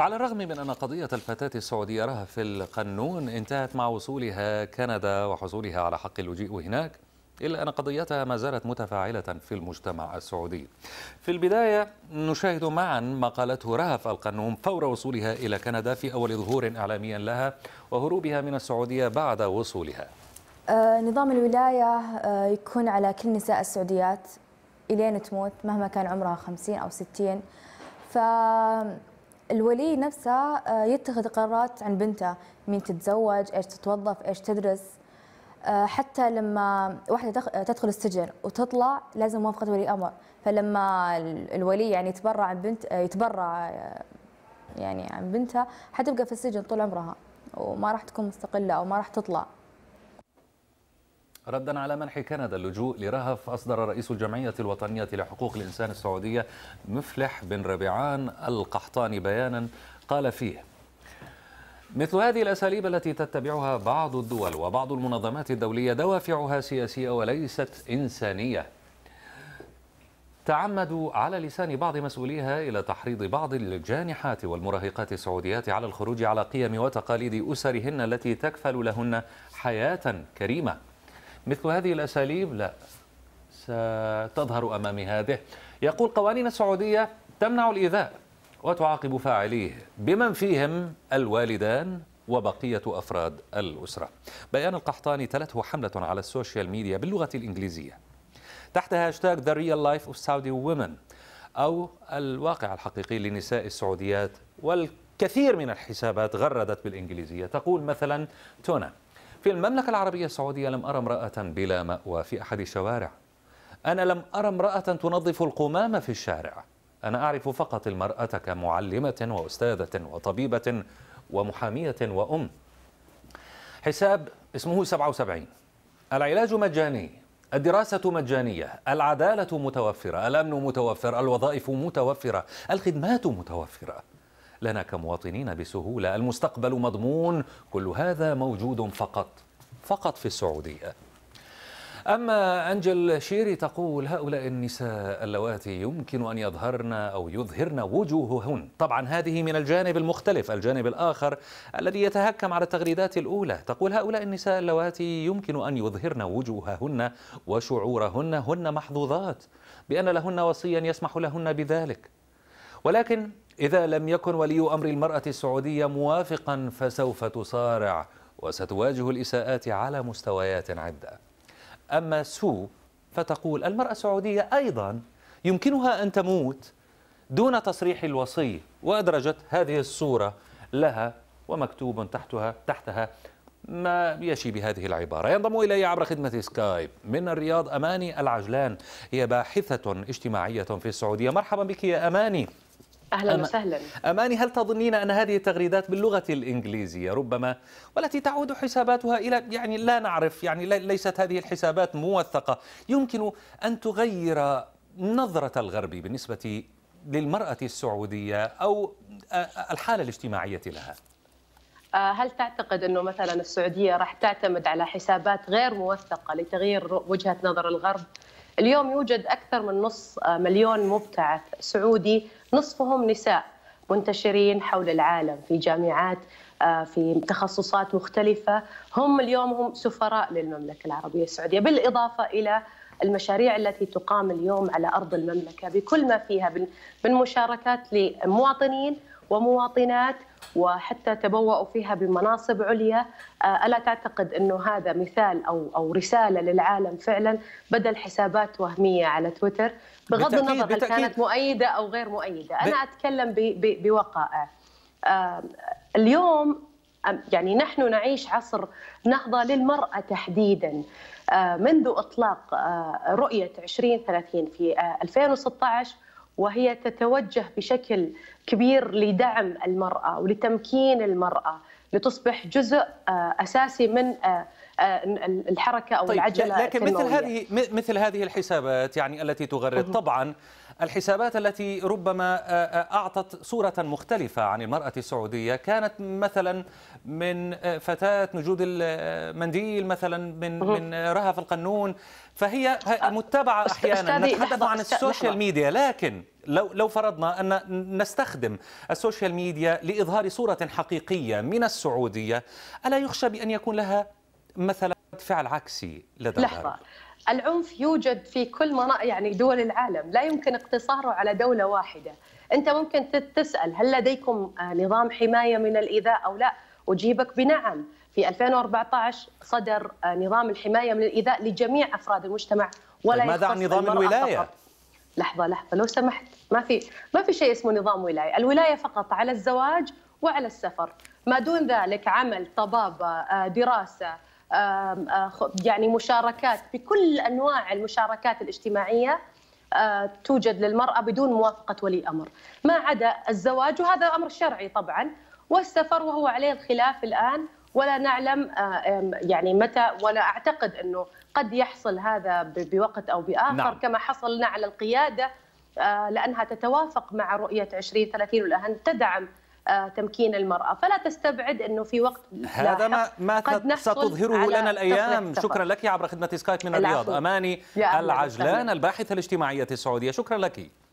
على الرغم من أن قضية الفتاة السعودية رهف القانون انتهت مع وصولها كندا وحصولها على حق اللجوء هناك إلا أن قضيتها ما زالت متفاعلة في المجتمع السعودي في البداية نشاهد معا ما قالته رهف القانون فور وصولها إلى كندا في أول ظهور إعلاميا لها وهروبها من السعودية بعد وصولها آه، نظام الولاية آه، يكون على كل نساء السعوديات إلين تموت مهما كان عمرها خمسين أو ستين ف الولي نفسه آه، يتخذ قرارات عن بنته مين تتزوج ايش تتوظف ايش تدرس آه، حتى لما واحدة تدخل السجن وتطلع لازم موافقة ولي أمر فلما الولي يعني يتبرع عن بنت آه، يتبرع يعني عن بنتها حتبقى في السجن طول عمرها وما راح تكون مستقلة أو ما راح تطلع ردا على منح كندا اللجوء لرهف أصدر رئيس الجمعية الوطنية لحقوق الإنسان السعودية مفلح بن ربيعان القحطاني بيانا قال فيه مثل هذه الأساليب التي تتبعها بعض الدول وبعض المنظمات الدولية دوافعها سياسية وليست إنسانية تعمدوا على لسان بعض مسؤوليها إلى تحريض بعض الجانحات والمراهقات السعوديات على الخروج على قيم وتقاليد أسرهن التي تكفل لهن حياة كريمة مثل هذه الأساليب لا ستظهر أمام هذه يقول قوانين السعودية تمنع الإيذاء وتعاقب فاعليه بمن فيهم الوالدان وبقية أفراد الأسرة بيان القحطاني تلته حملة على السوشيال ميديا باللغة الإنجليزية تحت هاشتاج The Real Life of Saudi Women أو الواقع الحقيقي للنساء السعوديات والكثير من الحسابات غردت بالإنجليزية تقول مثلا تونا في المملكة العربية السعودية لم أرى امرأة بلا مأوى في أحد الشوارع أنا لم أرى امرأة تنظف القمامة في الشارع أنا أعرف فقط المرأة كمعلمة وأستاذة وطبيبة ومحامية وأم حساب اسمه 77 العلاج مجاني الدراسة مجانية العدالة متوفرة الأمن متوفر الوظائف متوفرة الخدمات متوفرة لنا كمواطنين بسهولة المستقبل مضمون كل هذا موجود فقط فقط في السعودية أما أنجل شيري تقول هؤلاء النساء اللواتي يمكن أن يظهرن أو يظهرن وجوههن طبعا هذه من الجانب المختلف الجانب الآخر الذي يتهكم على التغريدات الأولى تقول هؤلاء النساء اللواتي يمكن أن يظهرن وجوههن وشعورهن هن محظوظات بأن لهن وصيا يسمح لهن بذلك ولكن إذا لم يكن ولي أمر المرأة السعودية موافقا فسوف تصارع وستواجه الإساءات على مستويات عدة أما سو فتقول المرأة السعودية أيضا يمكنها أن تموت دون تصريح الوصي وأدرجت هذه الصورة لها ومكتوب تحتها تحتها ما يشي بهذه العبارة ينضم إلي عبر خدمة سكايب من الرياض أماني العجلان هي باحثة اجتماعية في السعودية مرحبا بك يا أماني أهلا أم... وسهلا أماني هل تظنين أن هذه التغريدات باللغة الإنجليزية ربما والتي تعود حساباتها إلى يعني لا نعرف يعني ليست هذه الحسابات موثقة يمكن أن تغير نظرة الغرب بالنسبة للمرأة السعودية أو الحالة الاجتماعية لها آه، هل تعتقد انه مثلا السعوديه راح تعتمد على حسابات غير موثقه لتغيير وجهه نظر الغرب اليوم يوجد أكثر من نص آه، مليون مبتعث سعودي نصفهم نساء منتشرين حول العالم في جامعات آه، في تخصصات مختلفة هم اليوم هم سفراء للمملكة العربية السعودية بالإضافة إلى المشاريع التي تقام اليوم على أرض المملكة بكل ما فيها من مشاركات لمواطنين ومواطنات وحتى تبوأوا فيها بمناصب عليا آه، ألا تعتقد أنه هذا مثال أو, أو رسالة للعالم فعلا بدل حسابات وهمية على تويتر بغض النظر هل كانت مؤيدة أو غير مؤيدة أنا أتكلم بوقائع آه، اليوم يعني نحن نعيش عصر نهضة للمرأة تحديدا آه، منذ إطلاق آه، رؤية 2030 في 2016 آه، وهي تتوجه بشكل كبير لدعم المرأة ولتمكين المرأة لتصبح جزء أساسي من آه، الحركه او طيب العجله لكن مثل هذه مثل هذه الحسابات يعني التي تغرد طبعا الحسابات التي ربما آه، آه، أعطت صورة مختلفة عن المرأة السعودية كانت مثلا من فتاة نجود المنديل مثلا من من رهف القنون فهي متبعة أحيانا نتحدث عن السوشيال ميديا لكن لو لو فرضنا ان نستخدم السوشيال ميديا لاظهار صوره حقيقيه من السعوديه الا يخشى بان يكون لها مثلا فعل عكسي لدى لحظة. العنف يوجد في كل مناطق يعني دول العالم لا يمكن اقتصاره على دولة واحدة أنت ممكن تسأل هل لديكم آه، نظام حماية من الإيذاء أو لا أجيبك بنعم في 2014 صدر آه، نظام الحماية من الإيذاء لجميع أفراد المجتمع ولا طيب، ماذا عن نظام الولاية؟ فقط. لحظة لحظة لو سمحت ما في ما في شيء اسمه نظام ولاية، الولاية فقط على الزواج وعلى السفر، ما دون ذلك عمل طبابة آه، دراسة آه، يعني مشاركات بكل انواع المشاركات الاجتماعيه آه، توجد للمراه بدون موافقه ولي امر، ما عدا الزواج وهذا امر شرعي طبعا والسفر وهو عليه الخلاف الان ولا نعلم آه، يعني متى ولا اعتقد انه قد يحصل هذا بوقت او باخر نعم. كما حصلنا على القياده لانها تتوافق مع رؤيه 2030 والاهم تدعم آه، تمكين المرأة فلا تستبعد أنه في وقت هذا ما, ما قد ستظهره لنا الأيام شكرا لك عبر خدمة سكايب من الرياض أماني العجلان الباحثة الاجتماعية السعودية شكرا لك